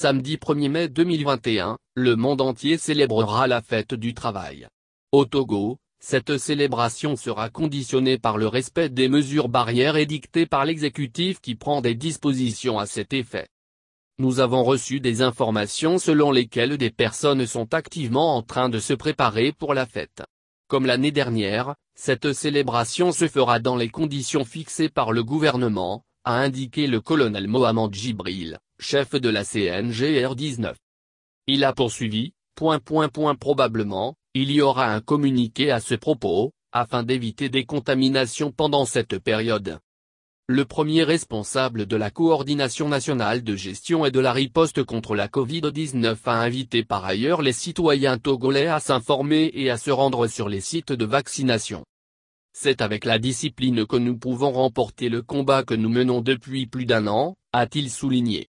Samedi 1er mai 2021, le monde entier célébrera la fête du travail. Au Togo, cette célébration sera conditionnée par le respect des mesures barrières édictées par l'exécutif qui prend des dispositions à cet effet. Nous avons reçu des informations selon lesquelles des personnes sont activement en train de se préparer pour la fête. Comme l'année dernière, cette célébration se fera dans les conditions fixées par le gouvernement, a indiqué le colonel Mohamed Jibril, chef de la CNGR-19. Il a poursuivi, point point point probablement, il y aura un communiqué à ce propos, afin d'éviter des contaminations pendant cette période. Le premier responsable de la coordination nationale de gestion et de la riposte contre la Covid-19 a invité par ailleurs les citoyens togolais à s'informer et à se rendre sur les sites de vaccination. C'est avec la discipline que nous pouvons remporter le combat que nous menons depuis plus d'un an, a-t-il souligné.